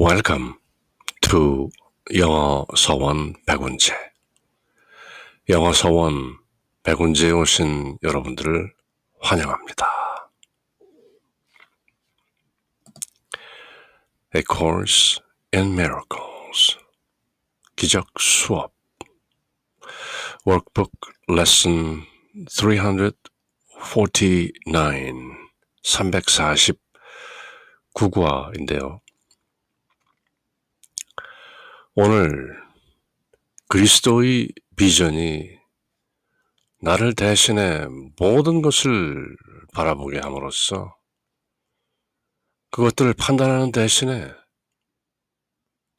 Welcome to 영어 서원 백운제. 영어 서원 백운제에 오신 여러분들을 환영합니다. A Course in Miracles. 기적 수업. Workbook Lesson 349. 349과인데요. 오늘 그리스도의 비전이 나를 대신해 모든 것을 바라보게 함으로써 그것들을 판단하는 대신에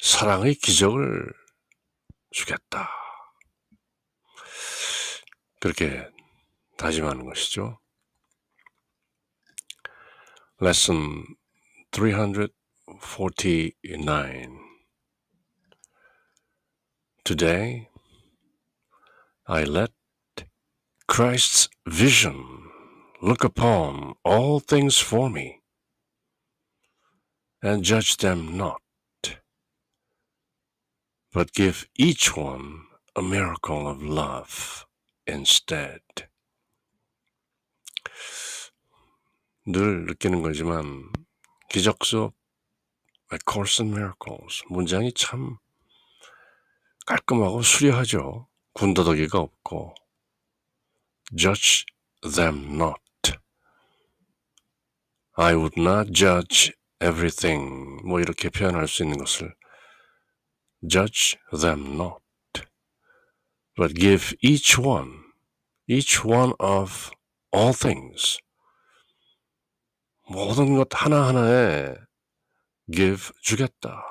사랑의 기적을 주겠다. 그렇게 다짐하는 것이죠. 레슨 349 Today, I let Christ's vision look upon all things for me, and judge them not, but give each one a miracle of love instead. 늘 느끼는 거지만 기적 수업 A Course in Miracles 문장이 참 깔끔하고 수려하죠. 군더더기가 없고. Judge them not. I would not judge everything. 뭐 이렇게 표현할 수 있는 것을 judge them not. But give each one, each one of all things. 모든 것 하나하나에 give 주겠다.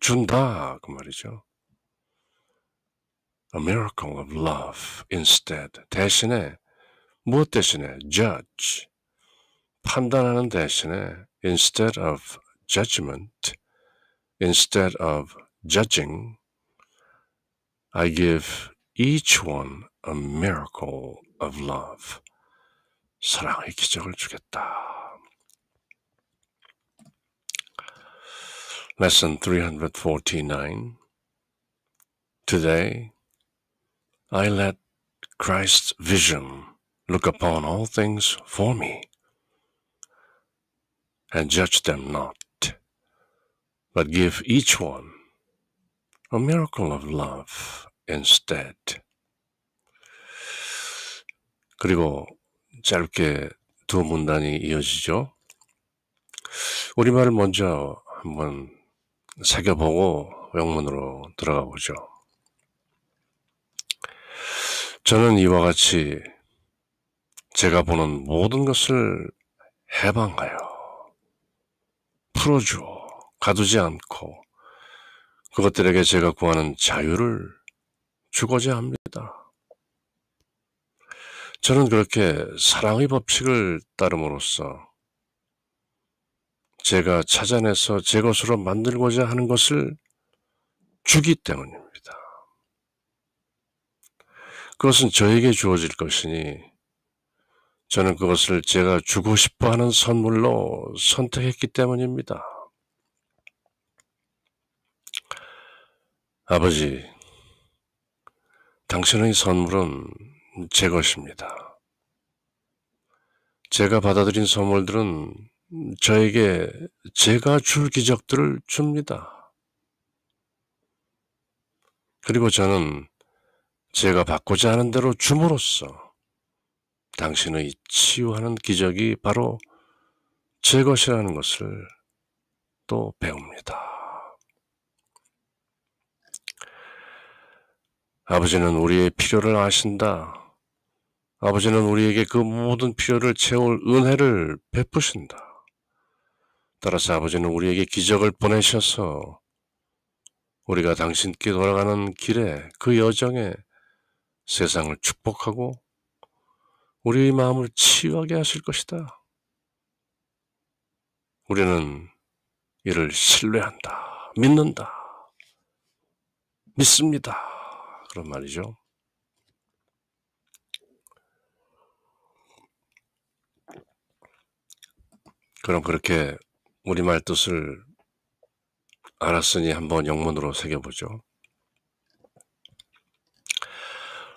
준다. 그 말이죠. a miracle of love instead. 대신에 무엇 대신에 judge 판단하는 대신에 instead of judgment instead of judging I give each one a miracle of love. 사랑의 기적을 주겠다. Lesson 349 Today I let Christ's vision look upon all things for me, and judge them not, but give each one a miracle of love instead. 그리고 짧게 두 문단이 이어지죠. 우리말을 먼저 한번 새겨보고 영문으로 들어가 보죠. 저는 이와 같이 제가 보는 모든 것을 해방하여 풀어주어 가두지 않고 그것들에게 제가 구하는 자유를 주고자 합니다. 저는 그렇게 사랑의 법칙을 따름으로써 제가 찾아내서 제 것으로 만들고자 하는 것을 주기 때문입니다. 그것은 저에게 주어질 것이니 저는 그것을 제가 주고 싶어 하는 선물로 선택했기 때문입니다. 아버지, 당신의 선물은 제 것입니다. 제가 받아들인 선물들은 저에게 제가 줄 기적들을 줍니다. 그리고 저는 제가 받고자 하는 대로 줌으로써 당신의 치유하는 기적이 바로 제 것이라는 것을 또 배웁니다. 아버지는 우리의 필요를 아신다. 아버지는 우리에게 그 모든 필요를 채울 은혜를 베푸신다. 따라서 아버지는 우리에게 기적을 보내셔서 우리가 당신께 돌아가는 길에 그 여정에 세상을 축복하고 우리의 마음을 치유하게 하실 것이다. 우리는 이를 신뢰한다. 믿는다. 믿습니다. 그런 말이죠. 그럼 그렇게 우리말 뜻을 알았으니 한번 영문으로 새겨보죠.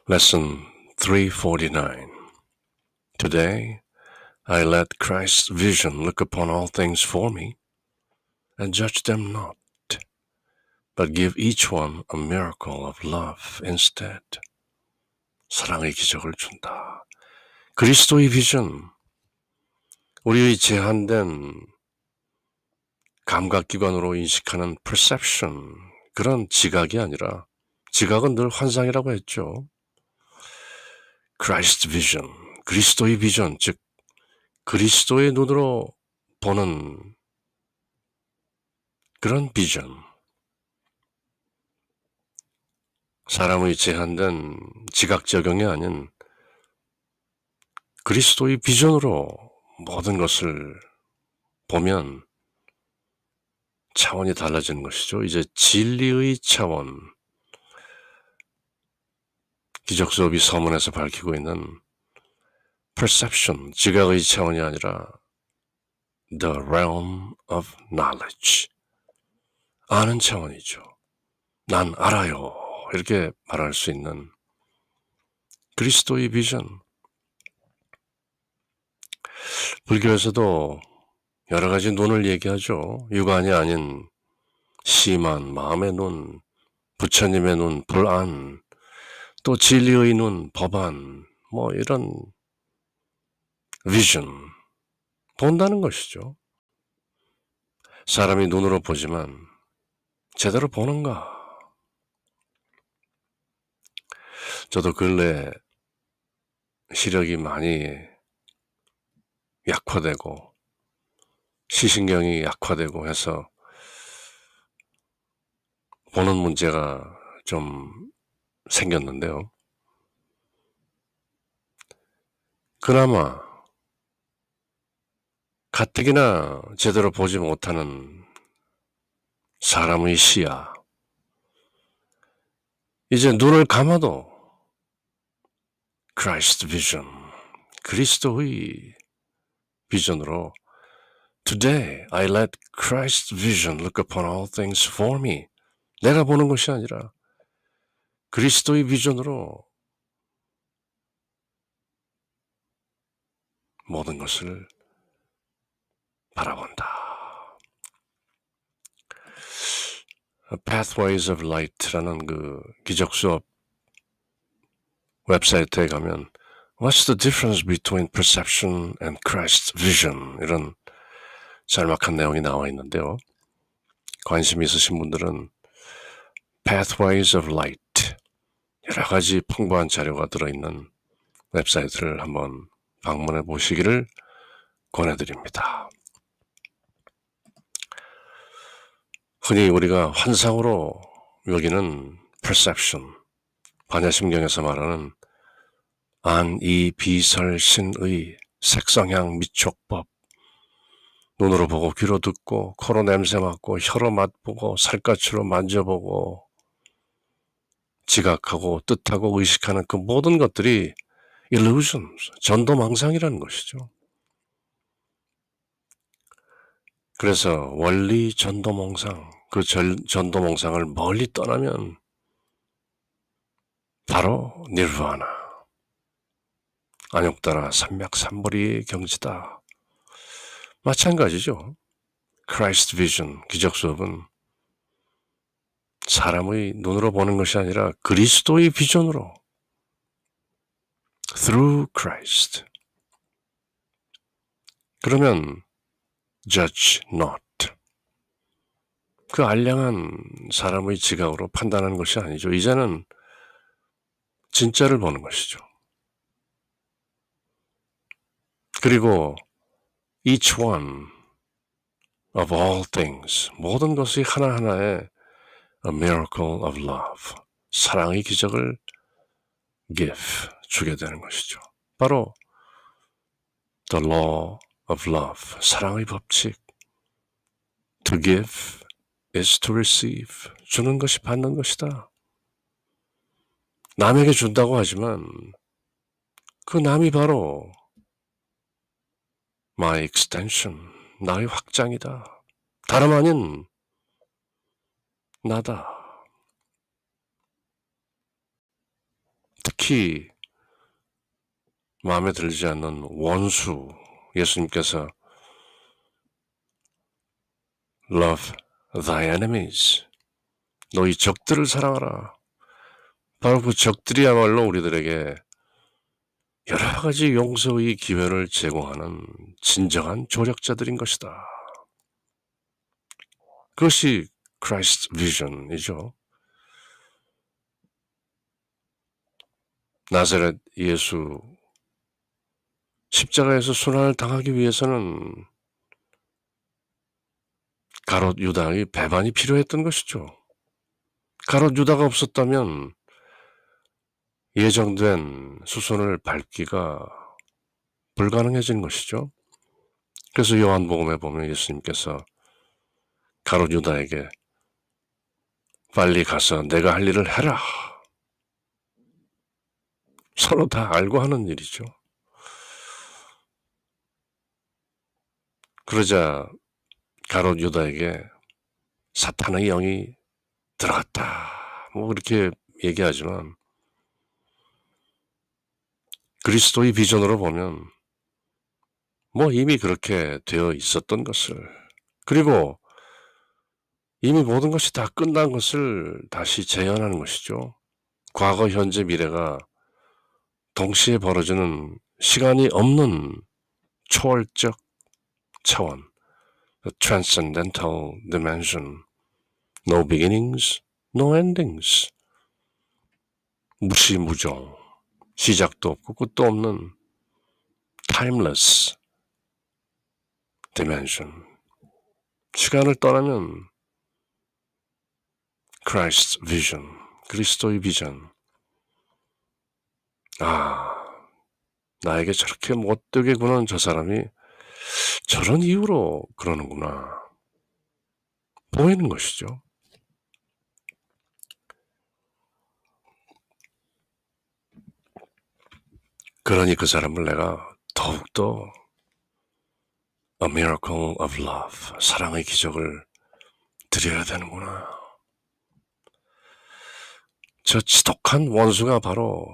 Lesson 349. Today, I let Christ's vision look upon all things for me, and judge them not, but give each one a miracle of love instead. 사랑의 기적을 준다. 그리스도의 vision. 우리의 제한된 감각기관으로 인식하는 perception, 그런 지각이 아니라, 지각은 늘 환상이라고 했죠. Christ Vision, 그리스도의 비전, 즉 그리스도의 눈으로 보는 그런 비전. 사람의 제한된 지각 적용이 아닌 그리스도의 비전으로 모든 것을 보면 차원이 달라지는 것이죠. 이제 진리의 차원, 기적 수업이 서문에서 밝히고 있는 perception, 지각의 차원이 아니라 the realm of knowledge. 아는 차원이죠. 난 알아요. 이렇게 말할 수 있는 그리스도의 비전. 불교에서도 여러 가지 논을 얘기하죠. 육안이 아닌 심한 마음의 눈, 부처님의 눈, 불안, 또 진리의 눈, 법안, 뭐 이런 vision 본다는 것이죠. 사람이 눈으로 보지만 제대로 보는가? 저도 근래 시력이 많이 약화되고 시신경이 약화되고 해서 보는 문제가 좀 생겼는데요. 그나마 가뜩이나 제대로 보지 못하는 사람의 시야. 이제 눈을 감아도 크라이스트 비전, 그리스도의 비전으로 Today I let Christ's vision look upon all things for me. 내가 보는 것이 아니라 그리스도의 비전으로 모든 것을 바라본다. Pathways of Light라는 그 기적 수업 웹사이트에 가면 What's the difference between perception and Christ's vision? 이런 짤막한 내용이 나와 있는데요. 관심 있으신 분들은 Pathways of Light 여러 가지 풍부한 자료가 들어있는 웹사이트를 한번 방문해 보시기를 권해드립니다. 흔히 우리가 환상으로 여기는 perception, 반야심경에서 말하는 안이비설신의 색성향 미촉법, 눈으로 보고 귀로 듣고 코로 냄새 맡고 혀로 맛보고 살갗으로 만져보고 지각하고 뜻하고 의식하는 그 모든 것들이 i l l u s i o n 전도망상이라는 것이죠. 그래서 원리 전도망상그 절, 전도망상을 멀리 떠나면 바로 니르바나, 안욕따라 삼맥삼벌이 경지다. 마찬가지죠. 크라이스트 비전, 기적 수업은 사람의 눈으로 보는 것이 아니라 그리스도의 비전으로 through Christ. 그러면 judge not. 그 알량한 사람의 지각으로 판단하는 것이 아니죠. 이제는 진짜를 보는 것이죠. 그리고 each one of all things 모든 것이 하나하나에 A miracle of love. 사랑의 기적을 give, 주게 되는 것이죠. 바로 the law of love, 사랑의 법칙. To give is to receive. 주는 것이 받는 것이다. 남에게 준다고 하지만 그 남이 바로 my extension, 나의 확장이다. 다름 아닌 나다. 특히 마음에 들지 않는 원수 예수님께서 Love thy enemies. 너희 적들을 사랑하라. 바로 그 적들이야말로 우리들에게 여러 가지 용서의 기회를 제공하는 진정한 조력자들인 것이다. 그것이 Christ Vision이죠. 나사렛 예수 십자가에서 순환을 당하기 위해서는 가롯 유다의 배반이 필요했던 것이죠. 가롯 유다가 없었다면 예정된 수순을 밟기가 불가능해진 것이죠. 그래서 요한복음에 보면 예수님께서 가롯 유다에게 빨리 가서 내가 할 일을 해라. 서로 다 알고 하는 일이죠. 그러자 가롯 유다에게 사탄의 영이 들어갔다. 뭐 그렇게 얘기하지만 그리스도의 비전으로 보면 뭐 이미 그렇게 되어 있었던 것을 그리고 이미 모든 것이 다 끝난 것을 다시 재현하는 것이죠. 과거, 현재, 미래가 동시에 벌어지는 시간이 없는 초월적 차원, transcendental dimension, no beginnings, no endings, 무시무종, 시작도 없고 끝도 없는 timeless dimension, 시간을 떠나면 Christ's vision. 그리스도의 비전. 아, 나에게 저렇게 못되게 구는 저 사람이 저런 이유로 그러는구나. 보이는 것이죠. 그러니 그 사람을 내가 더욱더 A miracle of love, 사랑의 기적을 드려야 되는구나. 저 지독한 원수가 바로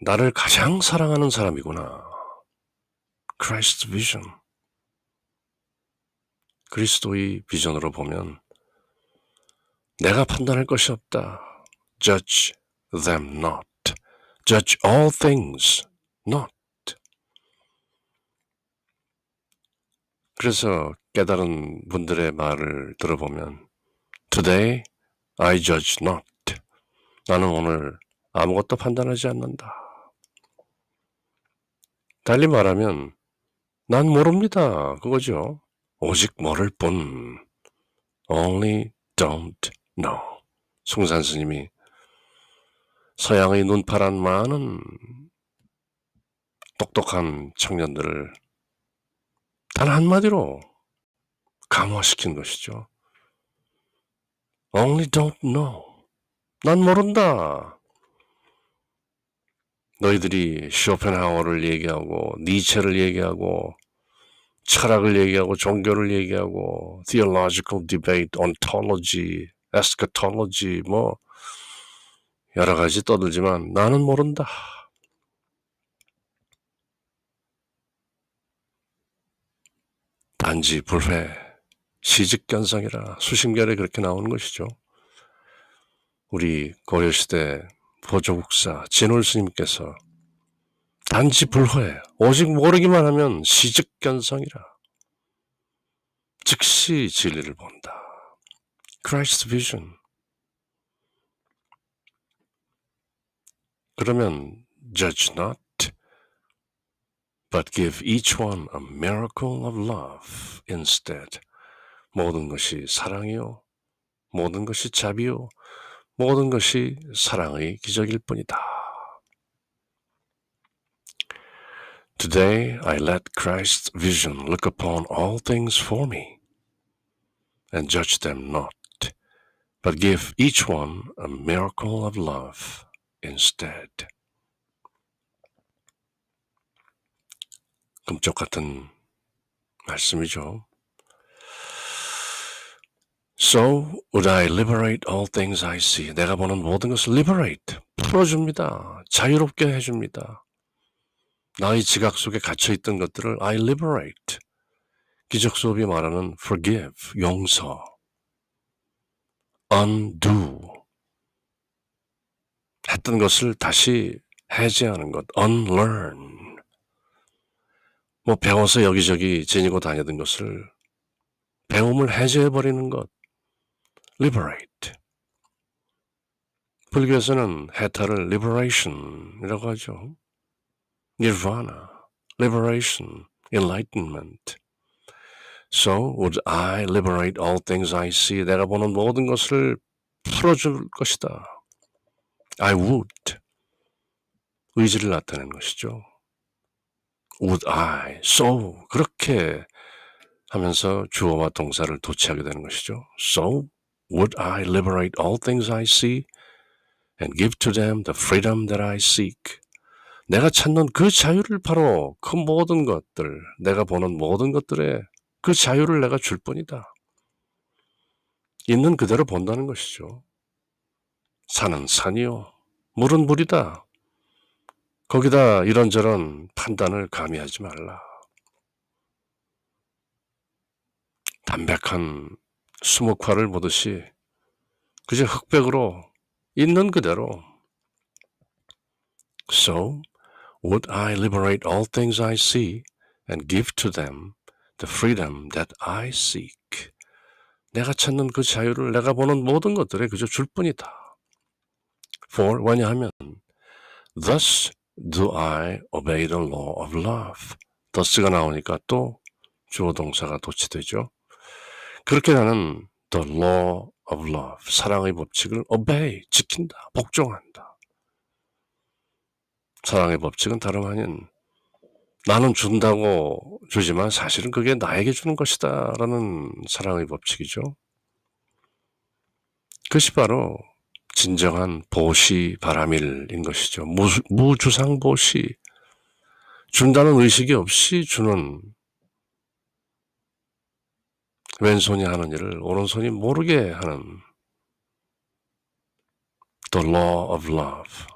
나를 가장 사랑하는 사람이구나. c h r i s 크 vision. 그리스도의 비전으로 보면 내가 판단할 것이 없다. Judge them not. Judge all things not. 그래서 깨달은 분들의 말을 들어보면 Today I judge not. 나는 오늘 아무것도 판단하지 않는다. 달리 말하면 난 모릅니다. 그거죠. 오직 모를 뿐. Only don't know. 송산 스님이 서양의 눈파란 많은 똑똑한 청년들을 단 한마디로 감화시킨 것이죠. Only don't know. 난 모른다. 너희들이 쇼펜하우를 얘기하고 니체를 얘기하고 철학을 얘기하고 종교를 얘기하고 theological debate, ontology, eschatology 뭐 여러 가지 떠들지만 나는 모른다. 단지 불회, 시집견성이라 수심결에 그렇게 나오는 것이죠. 우리 고려시대 보조국사 진홀스님께서 단지 불허에 오직 모르기만 하면 시즉견성이라 즉시 진리를 본다. Christ Vision 그러면 judge not but give each one a miracle of love instead 모든 것이 사랑이요 모든 것이 자비요 모든 것이 사랑의 기적일 뿐이다. Today I let Christ's vision look upon all things for me and judge them not, but give each one a miracle of love instead. 금쪽 같은 말씀이죠. So would I liberate all things I see. 내가 보는 모든 것을 liberate. 풀어줍니다. 자유롭게 해줍니다. 나의 지각 속에 갇혀있던 것들을 I liberate. 기적 수업이 말하는 forgive, 용서. undo. 했던 것을 다시 해제하는 것. unlearn. 뭐 배워서 여기저기 지니고 다니던 것을 배움을 해제해버리는 것. liberate. 불교에서는 해탈을 liberation이라고 하죠. nirvana, liberation, enlightenment. So would I liberate all things I see? 내가 보는 모든 것을 풀어줄 것이다. I would. 의지를 나타낸 것이죠. Would I, so, 그렇게 하면서 주어와 동사를 도치하게 되는 것이죠. So, Would I liberate all things I see and give to them the freedom that I seek? 내가 찾는 그 자유를 바로 그 모든 것들, 내가 보는 모든 것들에 그 자유를 내가 줄 뿐이다. 있는 그대로 본다는 것이죠. 산은 산이요. 물은 물이다. 거기다 이런저런 판단을 가미하지 말라. 담백한 수목화를 보듯이 그저 흑백으로 있는 그대로 So would I liberate all things I see and give to them the freedom that I seek. 내가 찾는 그 자유를 내가 보는 모든 것들에 그저 줄 뿐이다. For 왜냐하면 Thus do I obey the law of love. thus가 나오니까 또 주어동사가 도치되죠. 그렇게 나는 the law of love, 사랑의 법칙을 obey, 지킨다, 복종한다. 사랑의 법칙은 다름 아닌 나는 준다고 주지만 사실은 그게 나에게 주는 것이다 라는 사랑의 법칙이죠. 그것이 바로 진정한 보시 바람일인 것이죠. 무, 무주상 보시. 준다는 의식이 없이 주는 왼손이 하는 일을 오른손이 모르게 하는 The law of love.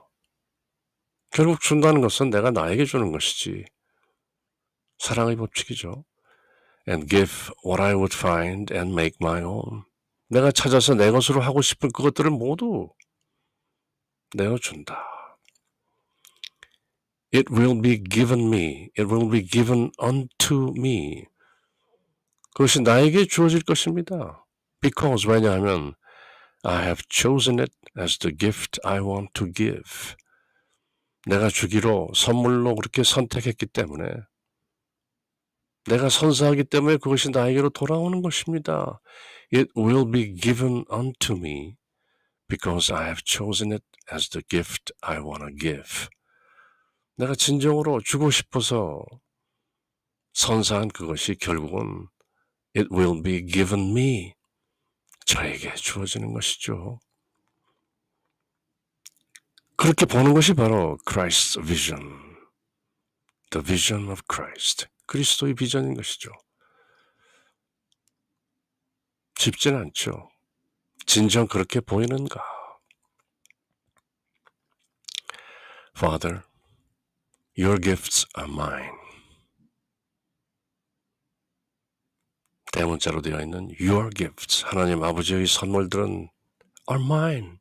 결국 준다는 것은 내가 나에게 주는 것이지. 사랑의 법칙이죠. And give what I would find and make my own. 내가 찾아서 내 것으로 하고 싶은 그것들을 모두 내어준다. It will be given me. It will be given unto me. 그것이 나에게 주어질 것입니다. Because 왜냐하면 I have chosen it as the gift I want to give. 내가 주기로 선물로 그렇게 선택했기 때문에 내가 선사하기 때문에 그것이 나에게로 돌아오는 것입니다. It will be given unto me because I have chosen it as the gift I want to give. 내가 진정으로 주고 싶어서 선사한 그것이 결국은 It will be given me. 저에게 주어지는 것이죠. 그렇게 보는 것이 바로 Christ's vision. The vision of Christ. 그리스도의 비전인 것이죠. 쉽진 않죠. 진정 그렇게 보이는가? Father, your gifts are mine. 대문자로 네 되어 있는 Your gifts. 하나님 아버지의 선물들은 are mine.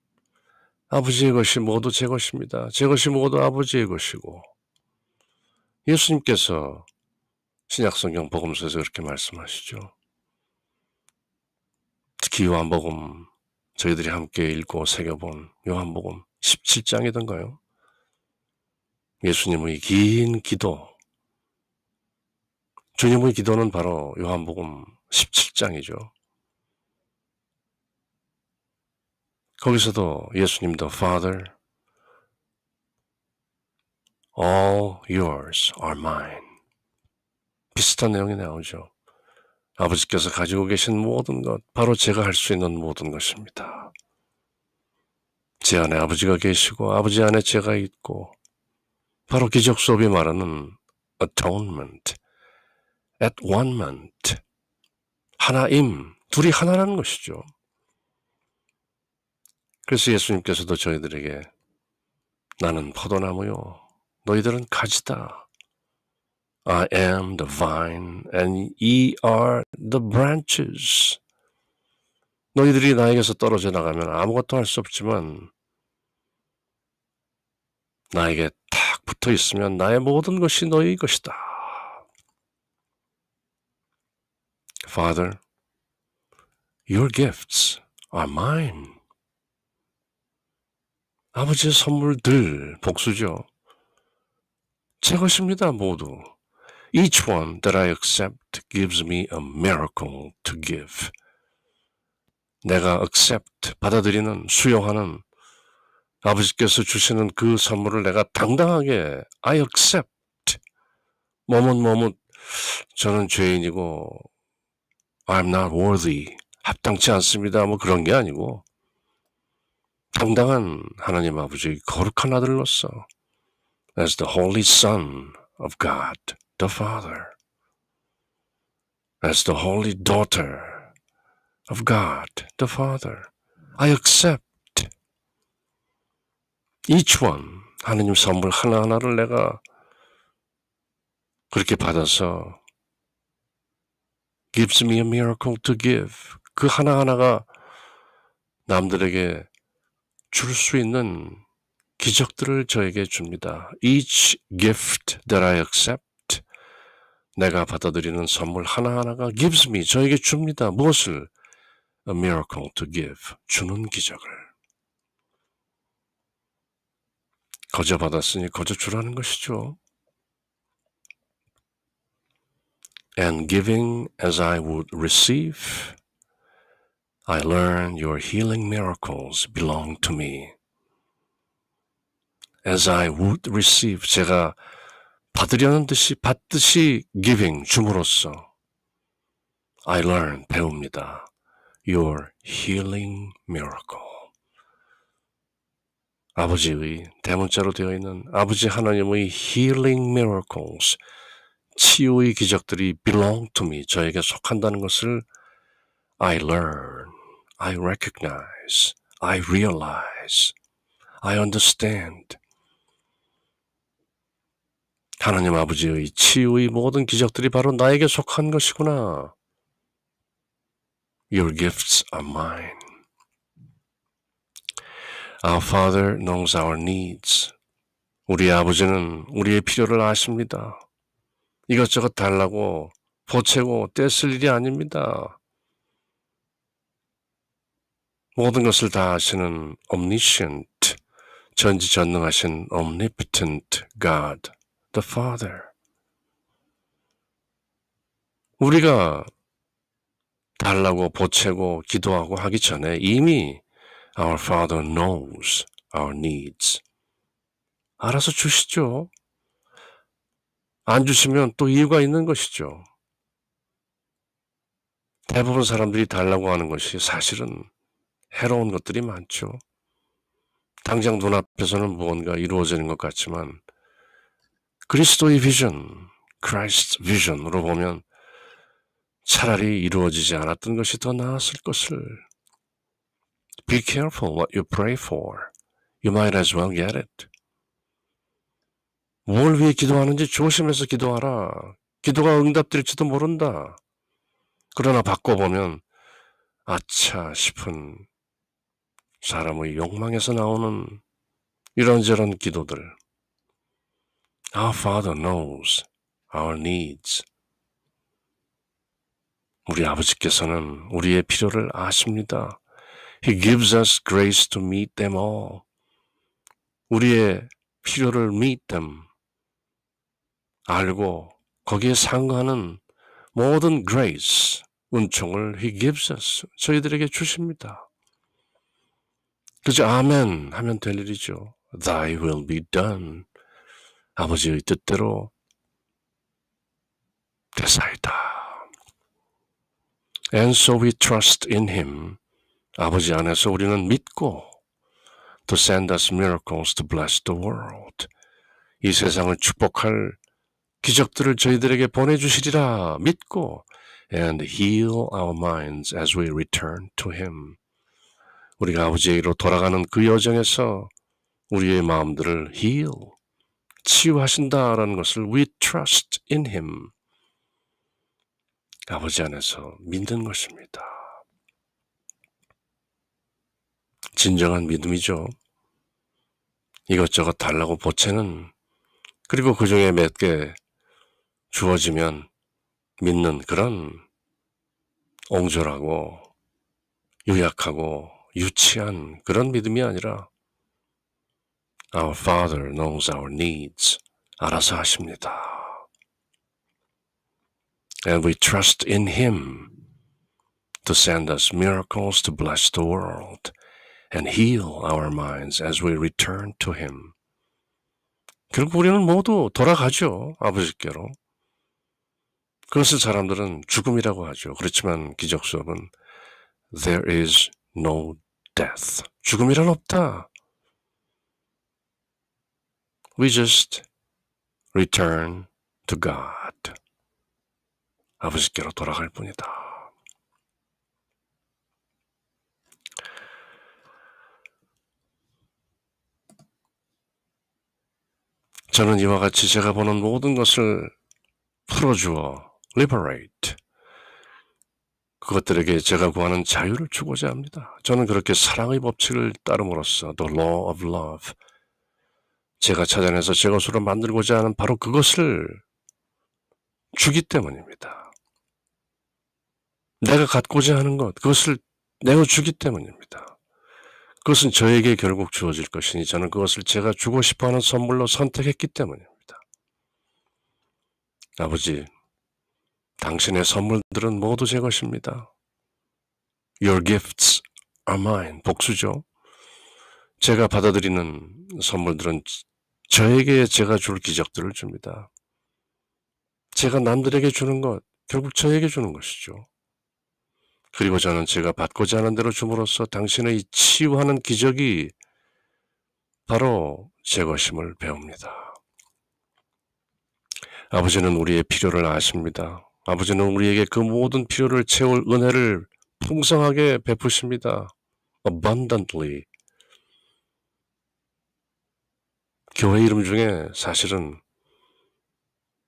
아버지의 것이 모두 제 것입니다. 제 것이 모두 아버지의 것이고. 예수님께서 신약성경 복음서에서 그렇게 말씀하시죠. 특히 요한복음, 저희들이 함께 읽고 새겨본 요한복음 17장이던가요? 예수님의 긴 기도. 주님의 기도는 바로 요한복음 17장이죠. 거기서도 예수님도 Father, all yours are mine. 비슷한 내용이 나오죠. 아버지께서 가지고 계신 모든 것, 바로 제가 할 수 있는 모든 것입니다. 제 안에 아버지가 계시고 아버지 안에 제가 있고 바로 기적 수업이 말하는 atonement, at one m o n t h 하나임, 둘이 하나라는 것이죠. 그래서 예수님께서도 저희들에게 나는 포도나무요. 너희들은 가지다. I am the vine and ye are the branches. 너희들이 나에게서 떨어져 나가면 아무것도 할 수 없지만 나에게 탁 붙어 있으면 나의 모든 것이 너희 것이다. Father, your gifts are mine. 아버지의 선물들, 복수죠. 제 것입니다, 모두. Each one that I accept gives me a miracle to give. 내가 accept, 받아들이는, 수용하는 아버지께서 주시는 그 선물을 내가 당당하게 I accept. 머뭇머뭇 저는 죄인이고 I'm not worthy. 합당치 않습니다. 뭐 그런 게 아니고 당당한 하나님 아버지 거룩한 아들로서 as the holy son of God the Father as the holy daughter of God the Father I accept each one 하나님 선물 하나하나를 내가 그렇게 받아서 gives me a miracle to give. 그 하나하나가 남들에게 줄 수 있는 기적들을 저에게 줍니다. Each gift that I accept, 내가 받아들이는 선물 하나하나가 gives me, 저에게 줍니다. 무엇을? A miracle to give, 주는 기적을. 거저 받았으니 거저 주라는 것이죠. and giving as I would receive, I learn your healing miracles belong to me. As I would receive, 제가 받으려는 듯이 받듯이 giving, 줌으로써 I learn, 배웁니다. Your healing miracle. 아버지의 대문자로 되어 있는 아버지 하나님의 healing miracles 치유의 기적들이 belong to me, 저에게 속한다는 것을 I learn, I recognize, I realize, I understand. 하나님 아버지의 치유의 모든 기적들이 바로 나에게 속한 것이구나. Your gifts are mine. Our Father knows our needs. 우리 아버지는 우리의 필요를 아십니다. 이것저것 달라고 보채고 떼 쓸 일이 아닙니다. 모든 것을 다 아시는 omniscient, 전지전능하신 omnipotent God, the Father. 우리가 달라고 보채고 기도하고 하기 전에 이미 Our Father knows our needs. 알아서 주시죠. 안 주시면 또 이유가 있는 것이죠. 대부분 사람들이 달라고 하는 것이 사실은 해로운 것들이 많죠. 당장 눈앞에서는 무언가 이루어지는 것 같지만 그리스도의 비전, 크라이스트 비전으로 보면 차라리 이루어지지 않았던 것이 더 나았을 것을 Be careful what you pray for. You might as well get it. 뭘 위해 기도하는지 조심해서 기도하라. 기도가 응답될지도 모른다. 그러나 바꿔보면 아차 싶은 사람의 욕망에서 나오는 이런저런 기도들. Our Father knows our needs. 우리 아버지께서는 우리의 필요를 아십니다. He gives us grace to meet them all. 우리의 필요를 meet them. 알고 거기에 상관은 모든 grace, 은총을 He gives us, 저희들에게 주십니다. 그저 아멘 하면 될 일이죠. Thy will be done. 아버지의 뜻대로 대사이다. And so we trust in Him. 아버지 안에서 우리는 믿고 to send us miracles to bless the world. 이 세상을 축복할 기적들을 저희들에게 보내주시리라 믿고 and heal our minds as we return to Him. 우리가 아버지에게로 돌아가는 그 여정에서 우리의 마음들을 heal, 치유하신다라는 것을 we trust in Him. 아버지 안에서 믿는 것입니다. 진정한 믿음이죠. 이것저것 달라고 보채는 그리고 그 중에 몇개 주어지면 믿는 그런 옹졸하고 유약하고 유치한 그런 믿음이 아니라 Our Father knows our needs. 알아서 하십니다. And we trust in Him to send us miracles to bless the world and heal our minds as we return to Him. 결국 우리는 모두 돌아가죠. 아버지께로. 그것을 사람들은 죽음이라고 하죠. 그렇지만 기적 수업은 there is no death. 죽음이란 없다. We just return to God. 아버지께로 돌아갈 뿐이다. 저는 이와 같이 제가 보는 모든 것을 풀어주어 liberate. 그것들에게 제가 구하는 자유를 주고자 합니다. 저는 그렇게 사랑의 법칙을 따름으로써 the law of love. 제가 찾아내서 제 것으로 만들고자 하는 바로 그것을 주기 때문입니다. 내가 갖고자 하는 것, 그것을 내어주기 때문입니다. 그것은 저에게 결국 주어질 것이니 저는 그것을 제가 주고 싶어하는 선물로 선택했기 때문입니다. 아버지, 당신의 선물들은 모두 제 것입니다. Your gifts are mine. 복수죠. 제가 받아들이는 선물들은 저에게 제가 줄 기적들을 줍니다. 제가 남들에게 주는 것, 결국 저에게 주는 것이죠. 그리고 저는 제가 받고자 하는 대로 줌으로써 당신의 치유하는 기적이 바로 제 것임을 배웁니다. 아버지는 우리의 필요를 아십니다. 아버지는 우리에게 그 모든 필요를 채울 은혜를 풍성하게 베푸십니다. abundantly. 교회 이름 중에 사실은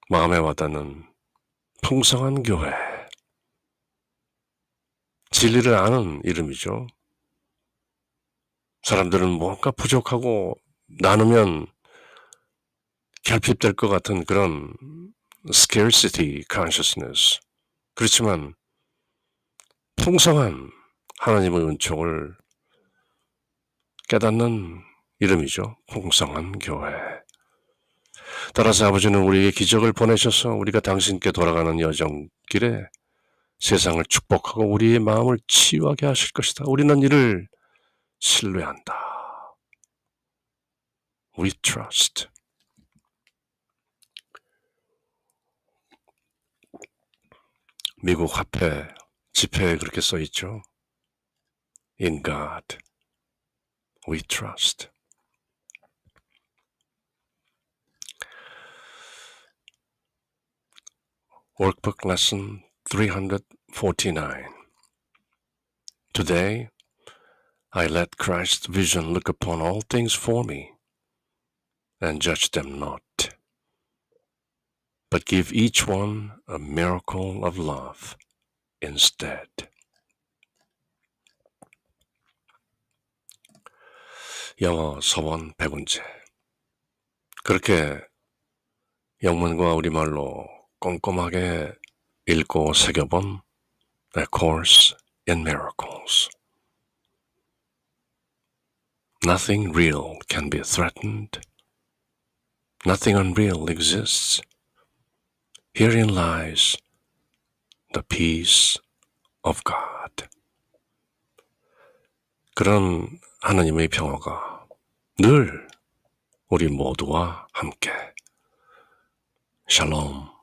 마음에 와닿는 풍성한 교회. 진리를 아는 이름이죠. 사람들은 뭔가 부족하고 나누면 결핍될 것 같은 그런 scarcity consciousness. 그렇지만 풍성한 하나님의 은총을 깨닫는 이름이죠. 풍성한 교회. 따라서 아버지는 우리에게 기적을 보내셔서 우리가 당신께 돌아가는 여정길에 세상을 축복하고 우리의 마음을 치유하게 하실 것이다. 우리는 이를 신뢰한다. We trust. 미국 화폐, 지폐에 그렇게 써 있죠. In God, we trust. Workbook Lesson 349. Today, I let Christ's vision look upon all things for me and judge them not but give each one a miracle of love instead. 영어 서원 100문제 그렇게 영문과 우리말로 꼼꼼하게 읽고 새겨본 A Course in Miracles Nothing real can be threatened. Nothing unreal exists. Herein lies the peace of God. 그런 하나님의 평화가 늘 우리 모두와 함께 샬롬